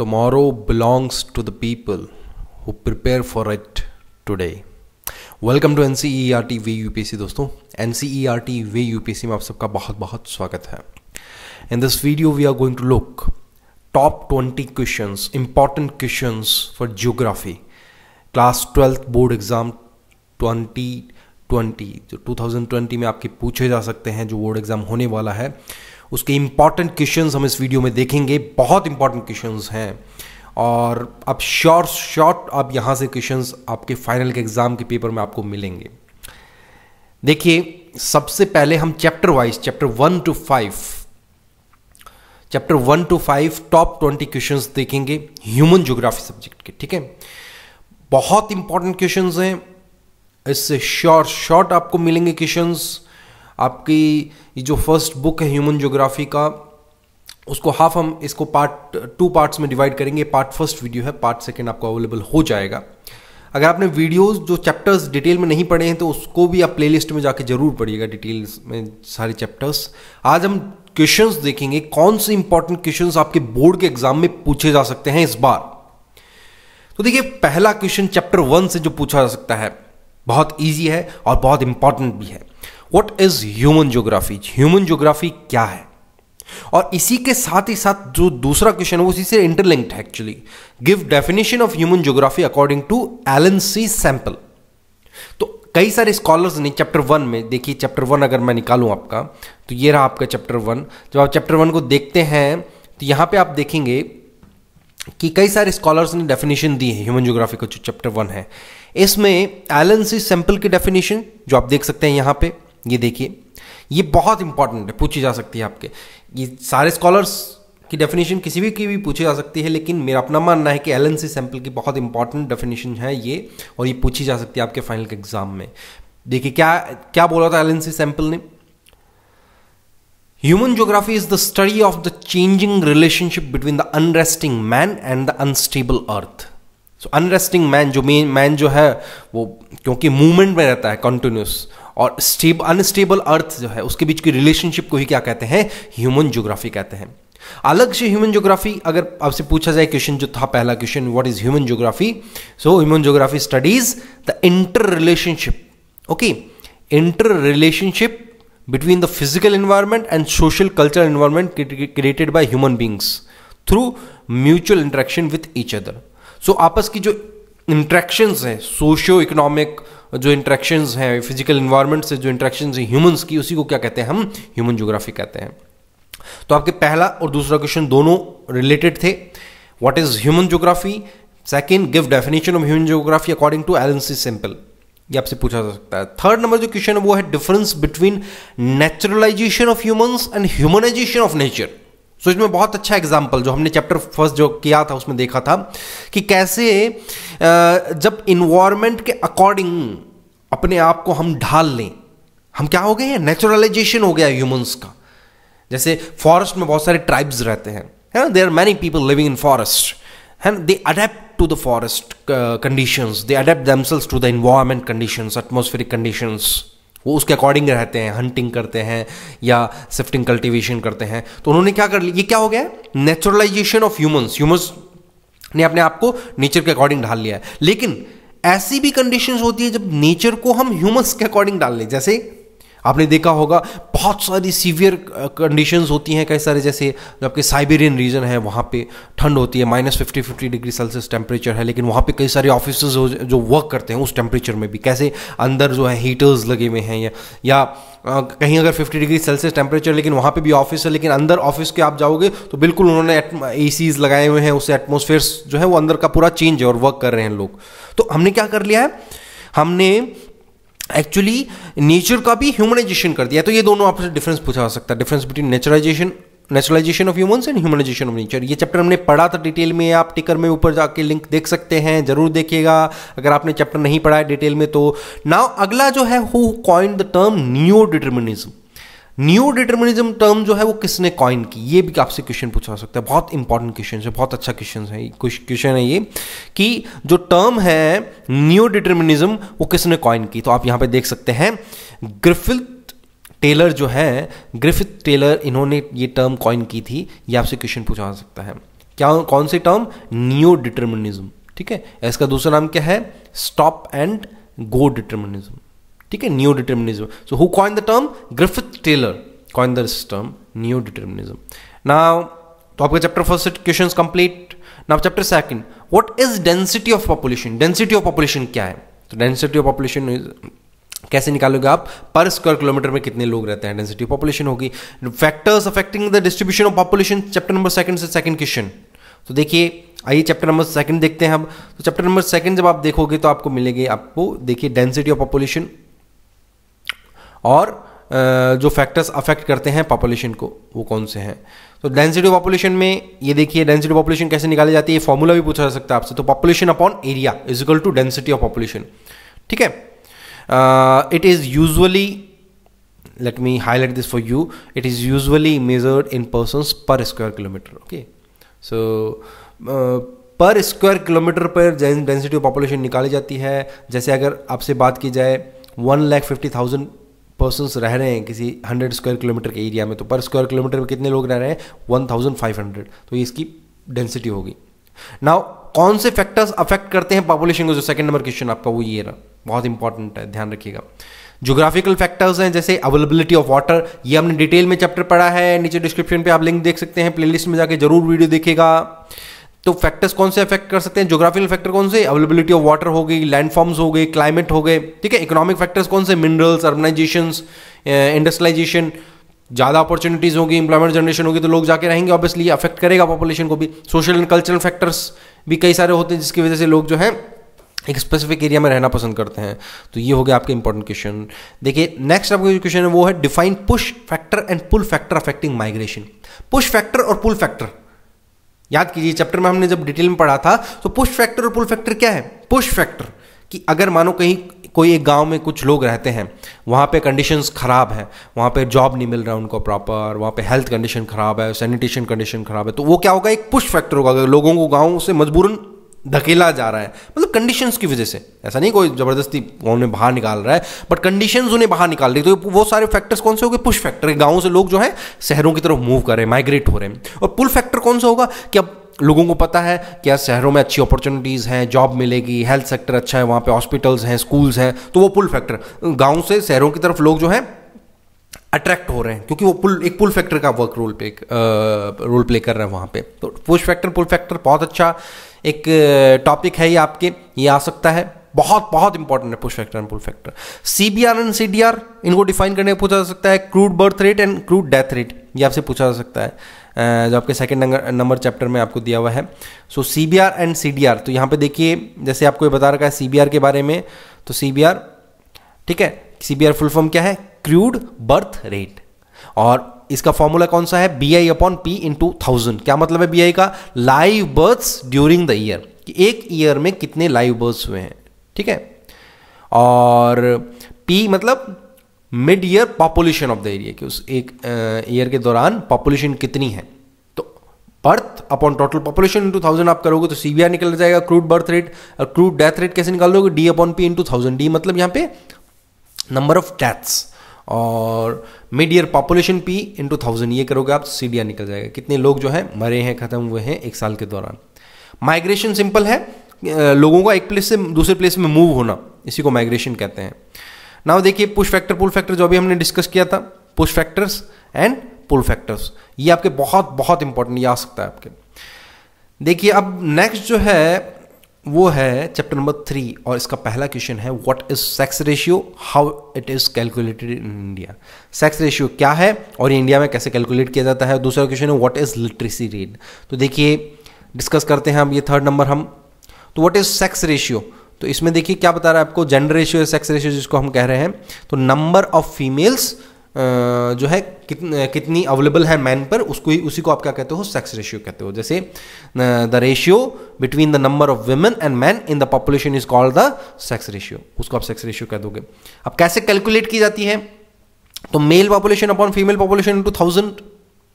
Tomorrow belongs to the people who prepare for it today. Welcome to N C E R T V U P C दोस्तों N C E R T V U P C में आप सबका बहुत बहुत स्वागत है in this video we are going to look top twenty question important question for geography class twelfth board exam twenty twenty जो two thousand twenty में आपके पूछे जा सकते हैं जो बोर्ड एग्जाम होने वाला है उसके इंपॉर्टेंट क्वेश्चन हम इस वीडियो में देखेंगे बहुत इंपॉर्टेंट क्वेश्चन हैं और अब शॉर्ट शॉर्ट अब यहाँ से क्वेश्चन आपके फाइनल के एग्ज़ाम के पेपर में आपको मिलेंगे देखिए सबसे पहले हम chapter wise chapter one two five chapter one two five top twenty question देखेंगे ह्यूमन ज्योग्राफी सब्जेक्ट के ठीक है बहुत इंपॉर्टेंट क्वेश्चन हैं इससे शॉर्ट शॉर्ट आपको मिलेंगे क्वेश्चंस आपकी जो फर्स्ट बुक है ह्यूमन जोग्राफी का उसको हाफ हम इसको पार्ट टू पार्ट्स में डिवाइड करेंगे पार्ट फर्स्ट वीडियो है पार्ट सेकेंड आपको अवेलेबल हो जाएगा अगर आपने वीडियोस जो चैप्टर्स डिटेल में नहीं पढ़े हैं तो उसको भी आप प्लेलिस्ट में जाके जरूर पढ़िएगा डिटेल्स में सारे चैप्टर्स आज हम क्वेश्चंस देखेंगे कौन से इंपॉर्टेंट क्वेश्चंस आपके बोर्ड के एग्जाम में पूछे जा सकते हैं इस बार तो देखिए पहला क्वेश्चन चैप्टर वन से जो पूछा जा सकता है बहुत ईजी है और बहुत इंपॉर्टेंट भी है what is human geography human geography क्या है और इसी के साथ ही साथ जो दूसरा क्वेश्चन है वो इसी से इंटरलिंक्ड है actually give definition of human geography according to Ellen C Semple तो कई सारे स्कॉलर्स ने चैप्टर वन में देखिए चैप्टर वन अगर मैं निकालूं आपका तो ये रहा आपका चैप्टर वन जब आप चैप्टर वन को देखते हैं तो यहां पे आप देखेंगे कि कई सारे स्कॉलर्स ने डेफिनेशन दी है ह्यूमन ज्योग्राफी का जो चैप्टर वन है इसमें एलन सी सैंपल की डेफिनेशन जो आप देख सकते हैं यहां पर ये देखिए ये बहुत इंपॉर्टेंट है पूछी जा सकती है आपके ये सारे स्कॉलर्स की डेफिनेशन किसी भी की भी पूछी जा सकती है लेकिन मेरा अपना मानना है कि एल सैंपल की बहुत इंपॉर्टेंट डेफिनेशन है ये और ये पूछी जा सकती है आपके फाइनल के एग्जाम में देखिए क्या क्या बोला था एल सैंपल ने human geography is the study of the changing relationship between the unresting man and the unstable earth so unresting man जो मेन मैन जो है वो क्योंकि मूवमेंट में रहता है कंटिन्यूस और स्टेब अनस्टेबल अर्थ जो है उसके बीच की रिलेशनशिप को ही क्या कहते हैं ह्यूमन ज्योग्राफी कहते हैं अलग से ह्यूमन ज्योग्राफी अगर आपसे पूछा जाए क्वेश्चन जो था पहला question what is human geography so human geography studies the inter relationship okay inter relationship between the physical environment and social cultural environment created by human beings through mutual interaction with each other so आपस की जो interactions हैं socio economic जो interaction हैं physical environment से जो interaction हैं humans की उसी को क्या कहते हैं हम ह्यूमन ज्योग्राफी कहते हैं तो आपके पहला और दूसरा क्वेश्चन दोनों रिलेटेड थे what is human geography second give definition of human geography according to L C Semple ये आपसे पूछा जा सकता है थर्ड नंबर जो क्वेश्चन है वो है difference between naturalisation of humans and humanisation of nature so so, इसमें बहुत अच्छा एग्जाम्पल जो हमने चैप्टर फर्स्ट जो किया था उसमें देखा था कि कैसे जब इन्वायरमेंट के अकॉर्डिंग अपने आप को हम ढाल लें हम क्या हो गए हैं नेचुरलाइजेशन हो गया ह्यूमंस का जैसे फॉरेस्ट में बहुत सारे ट्राइब्स रहते हैं है ना they are many people living in forest है ना they adapt to the forest conditions they adapt themselves to the environment conditions atmospheric conditions वो उसके अकॉर्डिंग रहते हैं हंटिंग करते हैं या सिफ्टिंग कल्टीवेशन करते हैं तो उन्होंने क्या कर लिया ये क्या हो गया नेचुरलाइजेशन ऑफ ह्यूमंस ह्यूमंस ने अपने आप को नेचर के अकॉर्डिंग ढाल लिया है लेकिन ऐसी भी कंडीशंस होती है जब नेचर को हम ह्यूमंस के अकॉर्डिंग डाल लें जैसे आपने देखा होगा बहुत सारी सीवियर कंडीशंस होती हैं कई सारे जैसे जो आपके साइबेरियन रीजन है वहाँ पे ठंड होती है minus fifty fifty degree Celsius temperature है लेकिन वहाँ पे कई सारे ऑफिस जो वर्क करते हैं उस टेम्परेचर में भी कैसे अंदर जो है हीटर्स लगे हुए हैं या, या कहीं अगर 50 डिग्री सेल्सियस टेम्परेचर लेकिन वहाँ पे भी ऑफिस है लेकिन अंदर ऑफिस के आप जाओगे तो बिल्कुल उन्होंने ए सीज लगाए हुए हैं उससे एटमोसफेयर जो है वो अंदर का पूरा चेंज है और वर्क कर रहे हैं लोग तो हमने क्या कर लिया है हमने एक्चुअली नेचर का भी ह्यूमनाइजेशन कर दिया तो ये दोनों आपसे डिफरेंस पूछा जा सकता है difference between naturisation naturalisation of humans and humanisation of nature ये चैप्टर हमने पढ़ा था डिटेल में आप टिकर में ऊपर जाके लिंक देख सकते हैं जरूर देखिएगा अगर आपने चैप्टर नहीं पढ़ा है डिटेल में तो नाउ अगला जो है who coin the term neo determinism neo determinism term जो है वो किसने कॉइन की ये भी आपसे क्वेश्चन पूछा सकता है बहुत इंपॉर्टेंट क्वेश्चन है बहुत अच्छा क्वेश्चन है क्वेश्चन है ये कि जो टर्म है न्यू डिटर्मिनिज्म वो किसने कॉइन की तो आप यहां पे देख सकते हैं ग्रिफिथ टेलर जो है ग्रिफिथ टेलर इन्होंने ये टर्म कॉइन की थी ये आपसे क्वेश्चन पूछा सकता है क्या कौन सी टर्म न्यू डिटर्मिनिज्म ठीक है इसका दूसरा नाम क्या है स्टॉप एंड गो डिटर्मिनिज्म ठीक है neo determinism so who coin the term Griffith Taylor coin the term neo determinism now तो आपका chapter first question complete now chapter second what is density of population density of population क्या है तो density of population कैसे निकालोगे आप पर square kilometre में कितने लोग रहते हैं डेंसिटी पॉपुलेशन होगी factors affecting the distribution of population chapter number second से सेकंड क्वेश्चन तो देखिए आइए चैप्टर नंबर सेकंड देखते हैं हम तो चैप्टर नंबर सेकंड जब आप देखोगे तो आपको मिलेंगे आपको देखिए डेंसिटी ऑफ पॉपुलेशन और जो फैक्टर्स अफेक्ट करते हैं पॉपुलेशन को वो कौन से हैं तो डेंसिटी पॉपुलेशन में ये देखिए डेंसिटी पॉपुलेशन कैसे निकाली जाती है ये फॉर्मूला भी पूछा जा सकता है आपसे तो population upon area is equal to density of population ठीक है it is usually let me highlight this for you it is usually measured in person per square kilometre okay so per square kilometre पर density of population निकाली जाती है जैसे अगर आपसे बात की जाए one lakh fifty thousand persons रह रहे हैं किसी हंड्रेड स्क्वायर किलोमीटर के एरिया में तो पर स्क्वायर किलोमीटर में कितने लोग रह रहे हैं वन थाउजेंड फाइव हंड्रेड तो ये इसकी डेंसिटी होगी नाउ कौन से फैक्टर्स अफेक्ट करते हैं पॉपुलेशन को जो सेकंड नंबर क्वेश्चन आपका वो ये रहा बहुत इंपॉर्टेंट है ध्यान रखिएगा जोग्राफिकल फैक्टर्स हैं जैसे अवेलेबिलिटी ऑफ वाटर ये हमने डिटेल में चैप्टर पढ़ा है नीचे डिस्क्रिप्शन पे आप लिंक देख सकते हैं प्लेलिस्ट में जाके जरूर वीडियो देखिएगा तो फैक्टर्स कौन से अफेक्ट कर सकते हैं जोग्राफिकल फैक्टर कौन से अवेलेबिलिटी ऑफ वाटर हो गई लैंडफॉर्म्स हो गए क्लाइमेट हो गए ठीक है इकोनॉमिक फैक्टर्स कौन से मिनरल्स अर्बनाइजेशन इंडस्ट्रियलाइजेशन ज़्यादा अपॉर्चुनिटीज़ होगी इंप्लॉयमेंट जनरेशन होगी तो लोग जाके रहेंगे ऑब्वियसली अफेक्ट करेगा पॉपुलेशन को भी सोशल एंड कल्चरल फैक्टर्स भी कई सारे होते हैं जिसकी वजह से लोग जो है एक स्पेसिफिक एरिया में रहना पसंद करते हैं तो ये हो गया आपके इंपॉर्टेंट क्वेश्चन देखिए नेक्स्ट आपका जो क्वेश्चन है वो है define push factor and pull factor affecting migration push factor और पुल फैक्टर याद कीजिए चैप्टर में हमने जब डिटेल में पढ़ा था तो पुश फैक्टर और पुल फैक्टर क्या है पुश फैक्टर कि अगर मानो कहीं कोई एक गांव में कुछ लोग रहते हैं वहाँ पे कंडीशंस ख़राब हैं वहाँ पे जॉब नहीं मिल रहा उनको प्रॉपर वहाँ पे हेल्थ कंडीशन ख़राब है सैनिटेशन कंडीशन ख़राब है तो वो क्या होगा एक पुश फैक्टर होगा अगर लोगों को गाँव से मजबूरन धकेला जा रहा है मतलब कंडीशंस की वजह से ऐसा नहीं कोई ज़बरदस्ती उन्हें बाहर निकाल रहा है बट कंडीशंस उन्हें बाहर निकाल रही तो वो सारे फैक्टर्स कौन से हो गए पुश फैक्टर गाँव से लोग जो है शहरों की तरफ मूव कर रहे हैं माइग्रेट हो रहे हैं और पुल फैक्टर कौन सा होगा कि अब लोगों को पता है क्या शहरों में अच्छी अपॉर्चुनिटीज़ हैं जॉब मिलेगी हेल्थ सेक्टर अच्छा है वहाँ पे हॉस्पिटल्स हैं स्कूल्स हैं तो वो पुल फैक्टर गांव से शहरों की तरफ लोग जो हैं अट्रैक्ट हो रहे हैं क्योंकि वो पुल एक पुल फैक्टर का work role play role play कर रहे हैं वहाँ पे तो पुश फैक्टर पुल फैक्टर बहुत अच्छा एक टॉपिक है ये आपके ये आ सकता है बहुत बहुत इंपॉर्टेंट है push factor and pull factor CBR and CDR इनको डिफाइन करने पूछा जा सकता है crude birth rate and crude death rate ये आपसे पूछा जा सकता है जो आपके सेकंड नंबर चैप्टर में आपको दिया हुआ है so CBR and C D R तो यहां पे देखिए जैसे आपको ये बता रखा है सीबीआर के बारे में तो सी बी आर ठीक है सीबीआर फुल फॉर्म क्या है क्रूड बर्थ रेट और इसका फॉर्मूला कौन सा है B I upon P into thousand क्या मतलब है बी आई का live births during the year कि एक ईयर में कितने लाइव बर्थ्स हुए हैं ठीक है और पी मतलब mid year population of the area कि उस एक ईयर के दौरान पॉपुलेशन कितनी है तो birth upon total population into thousand आप करोगे तो सी निकल जाएगा क्रूड बर्थ रेट और क्रूड डेथ रेट कैसे निकाल लोगे D upon P into thousand D मतलब यहाँ पे नंबर ऑफ डेथ्स और mid year population P into thousand ये करोगे आप तो सी निकल जाएगा कितने लोग जो है मरे हैं ख़त्म हुए हैं एक साल के दौरान माइग्रेशन सिंपल है लोगों का एक प्लेस से दूसरे प्लेस में मूव होना इसी को माइग्रेशन कहते हैं नाउ देखिए पुश फैक्टर पुल फैक्टर जो अभी हमने डिस्कस किया था push factors and pull factors ये आपके बहुत बहुत इंपॉर्टेंट ये आ सकता है आपके देखिए अब नेक्स्ट जो है वो है चैप्टर नंबर थ्री और इसका पहला क्वेश्चन है what is sex ratio how it is calculated in India sex ratio क्या है और इंडिया में कैसे कैलकुलेट किया जाता है दूसरा क्वेश्चन है व्हाट इज लिटरेसी रेट तो देखिए डिस्कस करते हैं हम ये थर्ड नंबर हम तो व्हाट इज सेक्स रेशियो तो इसमें देखिए क्या बता रहा है आपको जेंडर रेशियो सेक्स रेशियो जिसको हम कह रहे हैं तो नंबर ऑफ फीमेल्स जो है कितनी अवेलेबल है मैन पर उसको ही उसी को आप क्या कहते हो सेक्स रेशियो कहते हो जैसे the ratio between the number of women and man in the population is called the sex ratio उसको आप सेक्स रेशियो कह दोगे अब कैसे कैलकुलेट की जाती है तो male population upon female population to thousand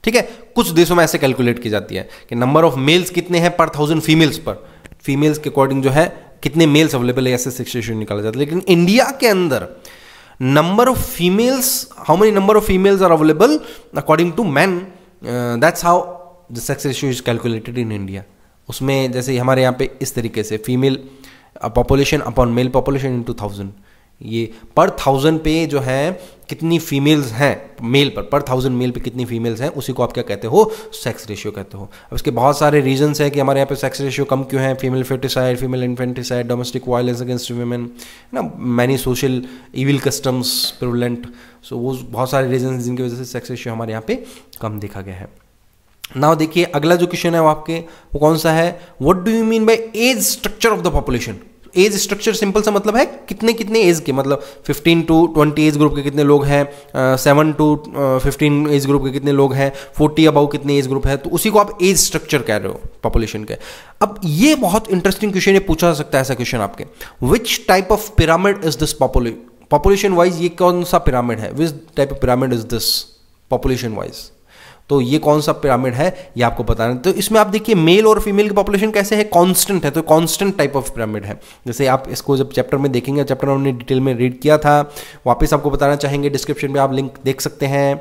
ठीक है कुछ देशों में ऐसे कैलकुलेट की जाती है कि नंबर ऑफ मेल्स कितने हैं पर थाउजेंड फीमेल्स पर फीमेल्स के अकॉर्डिंग जो है कितने मेल्स अवेलेबल है ऐसे सेक्स रेशियो निकाला जाता है लेकिन इंडिया के अंदर number of females how many number of females are available according to men uh, that's how the sex ratio is calculated in india उसमें जैसे हमारे यहाँ पे इस तरीके से female population upon male population into thousand ये per thousand पे जो है कितनी फीमेल्स हैं मेल पर पर थाउजेंड मेल पे कितनी फीमेल्स हैं उसी को आप क्या कहते हो सेक्स रेशियो कहते हो अब इसके बहुत सारे रीजंस हैं कि हमारे यहाँ पे सेक्स रेशियो कम क्यों है female foeticide female infanticide domestic violence against women है ना many social evil customs prevalent so वो बहुत सारे रीजन जिनकी वजह से सेक्स रेशियो हमारे यहाँ पे कम देखा गया है नाउ देखिए अगला जो क्वेश्चन है वो आपके वो कौन सा है what do you mean by age structure of the population age structure simple सा मतलब है कितने कितने एज के मतलब 15 टू 20 एज ग्रुप के कितने लोग हैं seven to fifteen age group के कितने लोग हैं 40 अबाउ कितने एज ग्रुप है तो उसी को आप एज स्ट्रक्चर कह रहे हो पॉपुलेशन के अब ये बहुत इंटरेस्टिंग क्वेश्चन पूछा जा सकता है ऐसा क्वेश्चन आपके which type of pyramid is this population wise ये कौन सा पिरामिड है which type of pyramid is this population wise तो ये कौन सा पिरामिड है ये आपको बताना तो इसमें आप देखिए मेल और फीमेल की पॉपुलेशन कैसे है कांस्टेंट है तो कांस्टेंट टाइप ऑफ पिरामिड है जैसे आप इसको जब चैप्टर में देखेंगे चैप्टर हमने डिटेल में रीड किया था वापस आपको बताना चाहेंगे डिस्क्रिप्शन में आप लिंक देख सकते हैं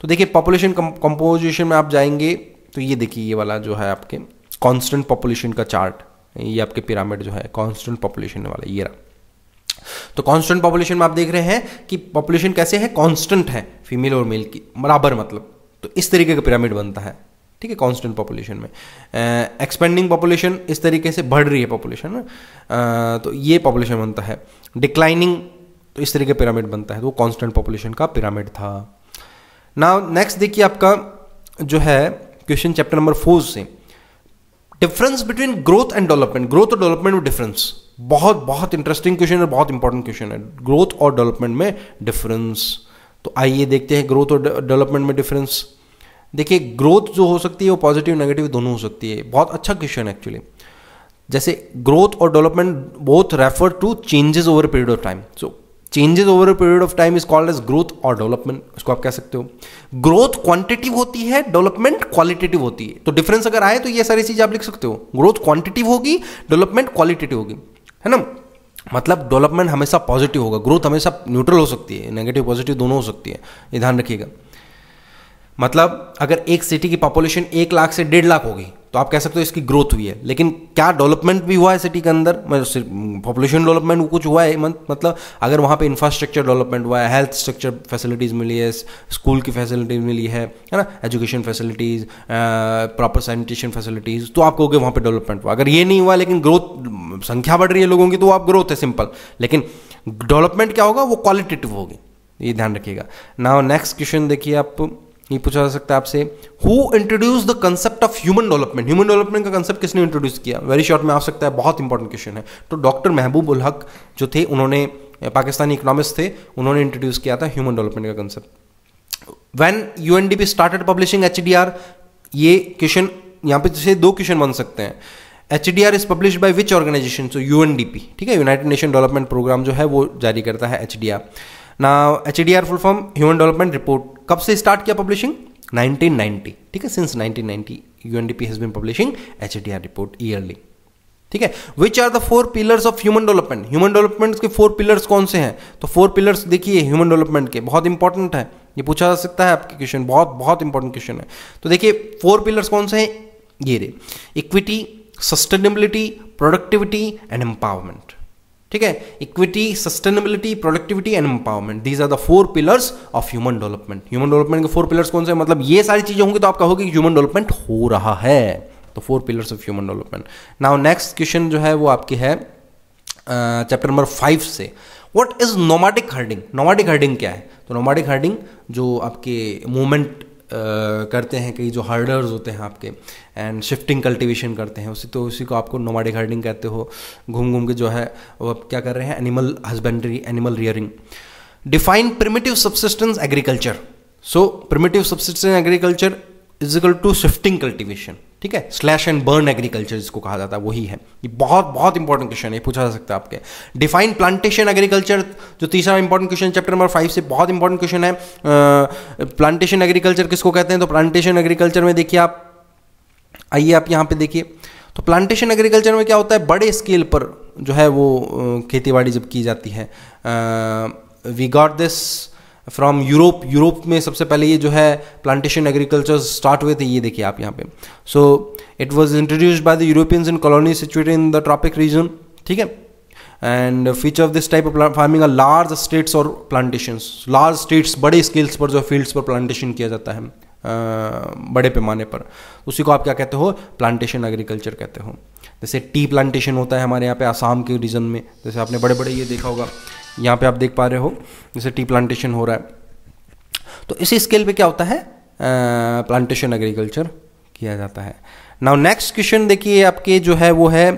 तो देखिए पॉपुलेशन कंपोजिशन में आप जाएंगे तो ये देखिए ये वाला जो है आपके कॉन्स्टेंट पॉपुलेशन का चार्ट ये आपके पिरामिड जो है कॉन्स्टेंट पॉपुलेशन वाला ये रहा तो कांस्टेंट पॉपुलेशन में आप देख रहे हैं कि पॉपुलेशन कैसे है कांस्टेंट है फीमेल और मेल की बराबर मतलब तो इस तरीके का पिरामिड बनता है ठीक है कांस्टेंट पॉपुलेशन में एक्सपेंडिंग पॉपुलेशन इस तरीके से बढ़ रही है पॉपुलेशन uh, तो ये पॉपुलेशन बनता है डिक्लाइनिंग तो इस तरीके पिरामिड बनता है तो वो कांस्टेंट पॉपुलेशन का पिरामिड था ना नेक्स्ट देखिए आपका जो है क्वेश्चन चैप्टर नंबर फोर से difference between growth and development growth और डेवलपमेंट में डिफरेंस बहुत बहुत इंटरेस्टिंग क्वेश्चन है बहुत इंपॉर्टेंट क्वेश्चन है ग्रोथ और डेवलपमेंट में डिफरेंस तो आइए देखते हैं ग्रोथ और डेवलपमेंट में डिफरेंस देखिए ग्रोथ जो हो सकती है वो पॉजिटिव नेगेटिव दोनों हो सकती है बहुत अच्छा क्वेश्चन है एक्चुअली जैसे ग्रोथ और development both refer to changes over period of time so changes over period of time is called as growth और डेवलपमेंट इसको आप कह सकते हो ग्रोथ क्वांटिटिव होती है डेवलपमेंट क्वालिटेटिव होती है तो डिफरेंस अगर आए तो ये सारी चीज़ आप लिख सकते हो ग्रोथ क्वांटिटिव होगी डेवलपमेंट क्वालिटेटिव होगी है ना मतलब डेवलपमेंट हमेशा पॉजिटिव होगा ग्रोथ हमेशा न्यूट्रल हो सकती है नेगेटिव पॉजिटिव दोनों हो सकती है ये ध्यान रखिएगा मतलब अगर एक सिटी की पॉपुलेशन एक लाख से डेढ़ लाख होगी तो आप कह सकते हो इसकी ग्रोथ हुई है लेकिन क्या डेवलपमेंट भी हुआ है सिटी के अंदर पॉपुलेशन डेवलपमेंट हम्म, कुछ हुआ है मतलब अगर वहाँ पे इंफ्रास्ट्रक्चर डेवलपमेंट हुआ है हेल्थ स्ट्रक्चर फैसिलिटीज़ मिली है स्कूल की फैसिलिटीज़ मिली है है ना education facilities proper sanitation facilities तो आप कहोगे वहाँ पर डेवलपमेंट हुआ अगर ये नहीं हुआ लेकिन ग्रोथ हम्म, संख्या बढ़ रही है लोगों की तो आप ग्रोथ है सिंपल लेकिन डेवलपमेंट क्या होगा वो क्वालिटेटिव होगी ये ध्यान रखिएगा ना नेक्स्ट क्वेश्चन देखिए आप ये पूछा जा सकता है आपसे who introduce the concept of human development human development का कंसेप्ट किसने इंट्रोड्यूस किया वेरी शॉर्ट में आ सकता है बहुत इंपॉर्टेंट क्वेश्चन है तो डॉक्टर महबूब उल हक जो थे उन्होंने पाकिस्तानी इकोनॉमिस्ट थे उन्होंने इंट्रोड्यूस किया था ह्यूमन डेवलपमेंट का concept when U N D P started publishing H D R ये क्वेश्चन यहाँ पे जैसे दो क्वेश्चन बन सकते हैं H D R is publish by which organisation so U N D P ठीक है यूनाइटेड नेशन डेवलपमेंट प्रोग्राम जो है वो जारी करता है एच डी आर ना H D R full form human development report कब से स्टार्ट किया पब्लिशिंग 1990 ठीक है since 1990 P has been publishing H D R report yearly ठीक है which are the four pillars of human development human development के four pillars कौन से हैं तो फोर पिलर्स देखिए ह्यूमन डेवलपमेंट के बहुत इंपॉर्टेंट है ये पूछा जा सकता है आपके क्वेश्चन बहुत बहुत इंपॉर्टेंट क्वेश्चन है तो देखिए फोर पिलर्स कौन से हैं ये रे equity sustainability productivity and empowerment ठीक है equity sustainability productivity and empowerment these are the four pillars of human development human development के फोर पिलर्स कौन से मतलब ये सारी चीजें होंगी तो आप कहोगे कि ह्यूमन डेवलपमेंट हो रहा है तो four pillars of human development now next question जो है वो आपकी है चैप्टर नंबर फाइव से what is nomadic herding nomadic herding क्या है तो नोमाटिक हर्डिंग जो आपके मूवमेंट करते हैं कई जो हार्डर्स होते हैं आपके एंड शिफ्टिंग कल्टीवेशन करते हैं उसी तो उसी को आपको नोमाडिक हार्डिंग कहते हो घूम घूम के जो है वो आप क्या कर रहे हैं animal husbandry animal rearing define primitive subsistence agriculture so primitive subsistence agriculture is equal to shifting cultivation ठीक है स्लैश एंड बर्न एग्रीकल्चर जिसको कहा जाता है वही है ये बहुत बहुत इंपॉर्टेंट क्वेश्चन है पूछा जा सकता है आपके डिफाइन प्लांटेशन एग्रीकल्चर जो तीसरा important question chapter number five से बहुत इंपॉर्टेंट क्वेश्चन है प्लांटेशन एग्रीकल्चर किसको कहते हैं तो प्लांटेशन एग्रीकल्चर में देखिए आप आइए आप यहाँ पे देखिए तो प्लांटेशन एग्रीकल्चर में क्या होता है बड़े स्केल पर जो है वो बाड़ी जब की जाती है we got this from Europe Europe में सबसे पहले ये जो है प्लांटेशन एग्रीकल्चर स्टार्ट हुए थे ये देखिए आप यहाँ पे so it was introduced by the Europeans in colony situated in the tropic region ठीक है and feature of this type of farming are large states और प्लांटेशन लार्ज स्टेट्स बड़े स्केल्स पर जो फील्ड्स पर प्लांटेशन किया जाता है बड़े पैमाने पर उसी को आप क्या कहते हो प्लांटेशन एग्रीकल्चर कहते हो जैसे टी प्लांटेशन होता है हमारे यहाँ पे आसाम के रीजन में जैसे आपने बड़े बड़े ये देखा होगा यहाँ पे आप देख पा रहे हो जैसे टी प्लांटेशन हो रहा है तो इसी स्केल पे क्या होता है प्लांटेशन एग्रीकल्चर किया जाता है नाउ नेक्स्ट क्वेश्चन देखिए आपके जो है वो है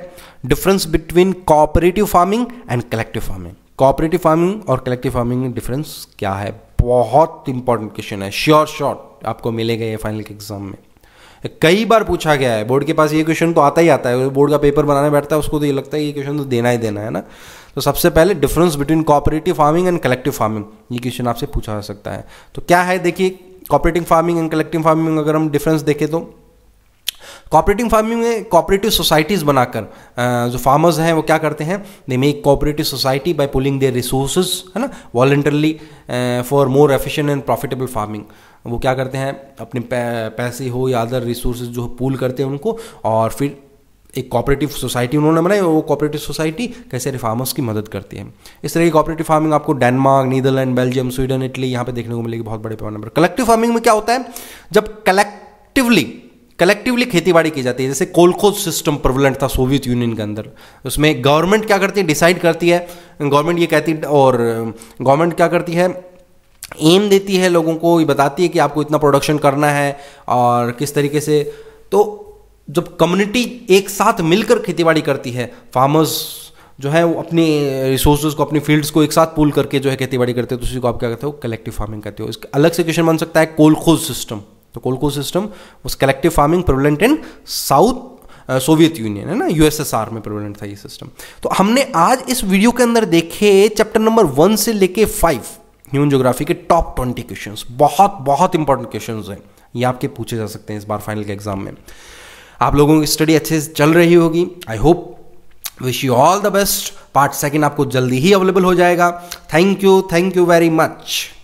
difference between cooperative farming and collective farming cooperative farming और कलेक्टिव फार्मिंग में डिफरेंस क्या है बहुत इंपॉर्टेंट क्वेश्चन है श्योर sure, शॉर्ट sure, आपको मिलेगा ये फाइनल के एग्जाम में कई बार पूछा गया है बोर्ड के पास ये क्वेश्चन तो आता ही आता है बोर्ड का पेपर बनाने बैठता है उसको तो ये लगता है ये क्वेश्चन तो देना ही देना है ना तो सबसे पहले difference between cooperative farming and collective farming ये क्वेश्चन आपसे पूछा जा सकता है तो क्या है देखिए cooperative farming and collective farming अगर हम डिफरेंस देखें तो कॉपरेटिव फार्मिंग में कॉपरेटिव सोसाइटीज़ बनाकर जो फार्मर्स हैं वो क्या करते हैं they make cooperative society by pooling their resources है ना voluntarily for more efficient and profitable farming वो क्या करते हैं अपने पैसे हो या अदर रिसोर्स जो पूल करते हैं उनको और फिर एक कॉपरेटिव सोसाइटी उन्होंने बनाई वो कॉपरेटिव सोसाइटी कैसे फार्मर्स की मदद करती है इस तरह की कॉपरेटिव फार्मिंग आपको Denmark Netherlands Belgium Sweden Italy यहाँ पे देखने को मिलेगी बहुत बड़े पैमाने पर कलेक्टिव फार्मिंग में क्या होता है जब कलेक्टिवली कलेक्टिवली खेतीबाड़ी की जाती है जैसे कोलखोज सिस्टम प्रवलेंट था सोवियत यूनियन के अंदर उसमें गवर्नमेंट क्या करती है डिसाइड करती है गवर्नमेंट ये कहती है और गवर्नमेंट क्या करती है एम देती है लोगों को ये बताती है कि आपको इतना प्रोडक्शन करना है और किस तरीके से तो जब कम्युनिटी एक साथ मिलकर खेतीबाड़ी करती है फार्मर्स जो है वो अपने रिसोर्सेज को अपनी फील्ड्स को एक साथ पूल करके जो है खेतीबाड़ी करते हो तो उसी को आप क्या कहते हो कलेक्टिव फार्मिंग कहते हो इसका अलग से क्वेश्चन बन सकता है कोलखोज सिस्टम तो कोलखोज सिस्टम उस collective farming prevalent in south Soviet Union है ना यूएसएसआर में प्रोवलेंट था ये सिस्टम तो हमने आज इस वीडियो के अंदर देखे चैप्टर नंबर वन से लेके फाइव ह्यूमन जोग्राफी के टॉप ट्वेंटी क्वेश्चन बहुत बहुत इंपॉर्टेंट क्वेश्चन हैं ये आपके पूछे जा सकते हैं इस बार फाइनल के एग्जाम में आप लोगों की स्टडी अच्छे से चल रही होगी I hope wish you all the best part second आपको जल्दी ही अवेलेबल हो जाएगा thank you thank you very much